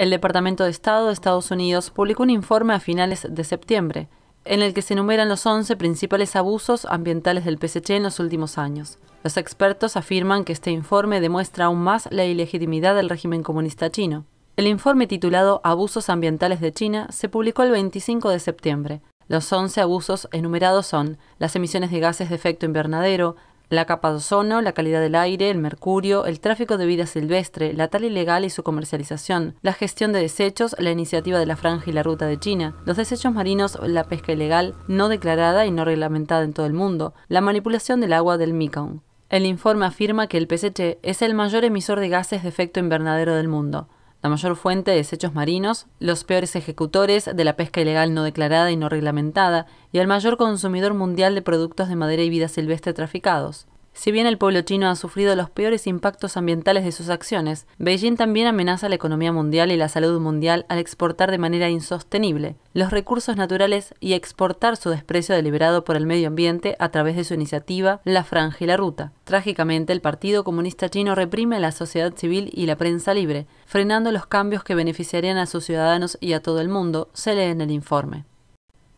El Departamento de Estado de Estados Unidos publicó un informe a finales de septiembre en el que se enumeran los 11 principales abusos ambientales del PSC en los últimos años. Los expertos afirman que este informe demuestra aún más la ilegitimidad del régimen comunista chino. El informe titulado Abusos ambientales de China se publicó el 25 de septiembre. Los 11 abusos enumerados son las emisiones de gases de efecto invernadero, la capa de ozono, la calidad del aire, el mercurio, el tráfico de vida silvestre, la tala ilegal y su comercialización, la gestión de desechos, la iniciativa de la franja y la ruta de China, los desechos marinos, la pesca ilegal, no declarada y no reglamentada en todo el mundo, la manipulación del agua del Mekong. El informe afirma que el PSC es el mayor emisor de gases de efecto invernadero del mundo. La mayor fuente de desechos marinos, los peores ejecutores de la pesca ilegal no declarada y no reglamentada, y el mayor consumidor mundial de productos de madera y vida silvestre traficados. Si bien el pueblo chino ha sufrido los peores impactos ambientales de sus acciones, Beijing también amenaza la economía mundial y la salud mundial al exportar de manera insostenible los recursos naturales y exportar su desprecio deliberado por el medio ambiente a través de su iniciativa La Franja y la Ruta. Trágicamente, el Partido Comunista Chino reprime a la sociedad civil y la prensa libre, frenando los cambios que beneficiarían a sus ciudadanos y a todo el mundo, se lee en el informe.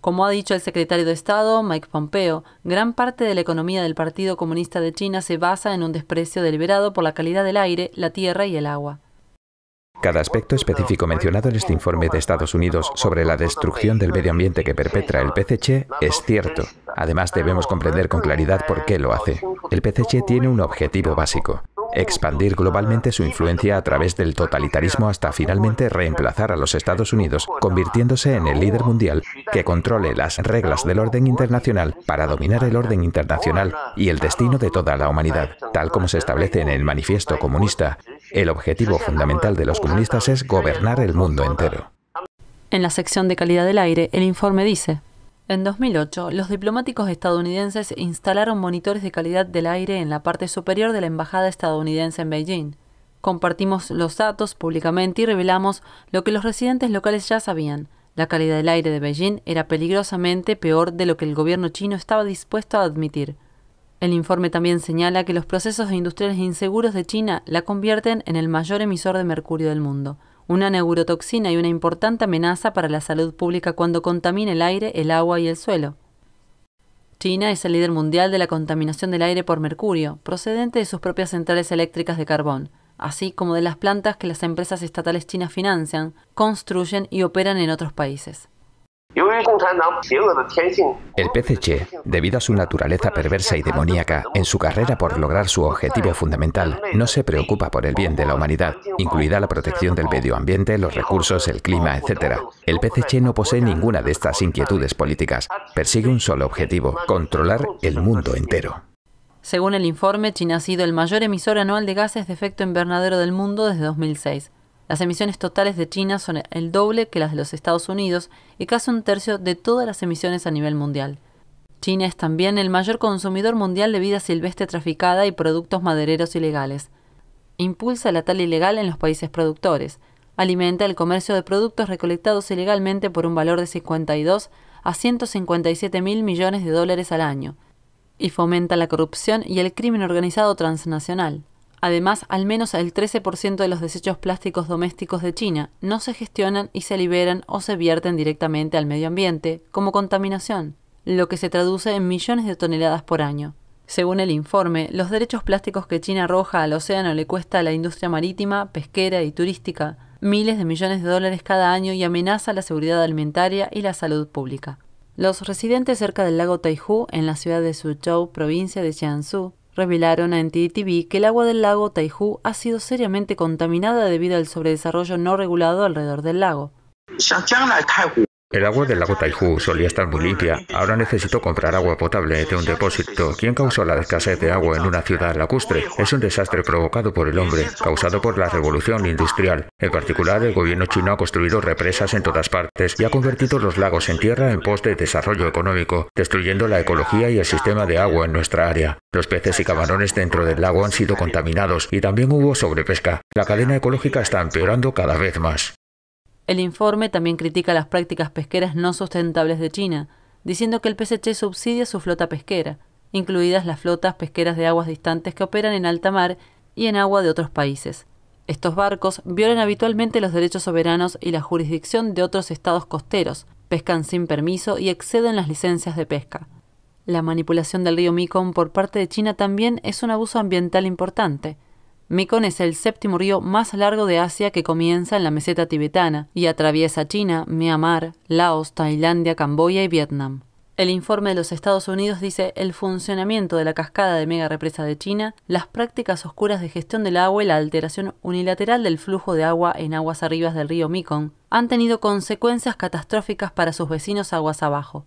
Como ha dicho el secretario de Estado, Mike Pompeo, gran parte de la economía del Partido Comunista de China se basa en un desprecio deliberado por la calidad del aire, la tierra y el agua. Cada aspecto específico mencionado en este informe de Estados Unidos sobre la destrucción del medio ambiente que perpetra el PCC es cierto. Además, debemos comprender con claridad por qué lo hace. El PCC tiene un objetivo básico, expandir globalmente su influencia a través del totalitarismo hasta finalmente reemplazar a los Estados Unidos, convirtiéndose en el líder mundial que controle las reglas del orden internacional para dominar el orden internacional y el destino de toda la humanidad, tal como se establece en el manifiesto comunista. El objetivo fundamental de los comunistas es gobernar el mundo entero. En la sección de calidad del aire, el informe dice, en 2008, los diplomáticos estadounidenses instalaron monitores de calidad del aire en la parte superior de la Embajada estadounidense en Beijing. Compartimos los datos públicamente y revelamos lo que los residentes locales ya sabían. La calidad del aire de Beijing era peligrosamente peor de lo que el gobierno chino estaba dispuesto a admitir. El informe también señala que los procesos industriales inseguros de China la convierten en el mayor emisor de mercurio del mundo una neurotoxina y una importante amenaza para la salud pública cuando contamina el aire, el agua y el suelo. China es el líder mundial de la contaminación del aire por mercurio, procedente de sus propias centrales eléctricas de carbón, así como de las plantas que las empresas estatales chinas financian, construyen y operan en otros países. El PCC, debido a su naturaleza perversa y demoníaca, en su carrera por lograr su objetivo fundamental, no se preocupa por el bien de la humanidad, incluida la protección del medio ambiente, los recursos, el clima, etc. El PCC no posee ninguna de estas inquietudes políticas. Persigue un solo objetivo, controlar el mundo entero. Según el informe, China ha sido el mayor emisor anual de gases de efecto invernadero del mundo desde 2006. Las emisiones totales de China son el doble que las de los Estados Unidos y casi un tercio de todas las emisiones a nivel mundial. China es también el mayor consumidor mundial de vida silvestre traficada y productos madereros ilegales. Impulsa la tala ilegal en los países productores. Alimenta el comercio de productos recolectados ilegalmente por un valor de 52 a 157 mil millones de dólares al año. Y fomenta la corrupción y el crimen organizado transnacional. Además, al menos el 13% de los desechos plásticos domésticos de China no se gestionan y se liberan o se vierten directamente al medio ambiente como contaminación, lo que se traduce en millones de toneladas por año. Según el informe, los derechos plásticos que China arroja al océano le cuesta a la industria marítima, pesquera y turística miles de millones de dólares cada año y amenaza la seguridad alimentaria y la salud pública. Los residentes cerca del lago Taihu, en la ciudad de Suzhou, provincia de Jiangsu, revelaron a NTTV que el agua del lago Taihu ha sido seriamente contaminada debido al sobredesarrollo no regulado alrededor del lago. El agua del lago Taihu solía estar muy limpia. Ahora necesito comprar agua potable de un depósito. ¿Quién causó la escasez de agua en una ciudad lacustre? Es un desastre provocado por el hombre, causado por la revolución industrial. En particular, el gobierno chino ha construido represas en todas partes y ha convertido los lagos en tierra en pos de desarrollo económico, destruyendo la ecología y el sistema de agua en nuestra área. Los peces y camarones dentro del lago han sido contaminados y también hubo sobrepesca. La cadena ecológica está empeorando cada vez más. El informe también critica las prácticas pesqueras no sustentables de China, diciendo que el PSC subsidia su flota pesquera, incluidas las flotas pesqueras de aguas distantes que operan en alta mar y en agua de otros países. Estos barcos violan habitualmente los derechos soberanos y la jurisdicción de otros estados costeros, pescan sin permiso y exceden las licencias de pesca. La manipulación del río Mekong por parte de China también es un abuso ambiental importante, Mekong es el séptimo río más largo de Asia que comienza en la meseta tibetana y atraviesa China, Myanmar, Laos, Tailandia, Camboya y Vietnam. El informe de los Estados Unidos dice el funcionamiento de la cascada de mega represa de China, las prácticas oscuras de gestión del agua y la alteración unilateral del flujo de agua en aguas arribas del río Mekong han tenido consecuencias catastróficas para sus vecinos aguas abajo.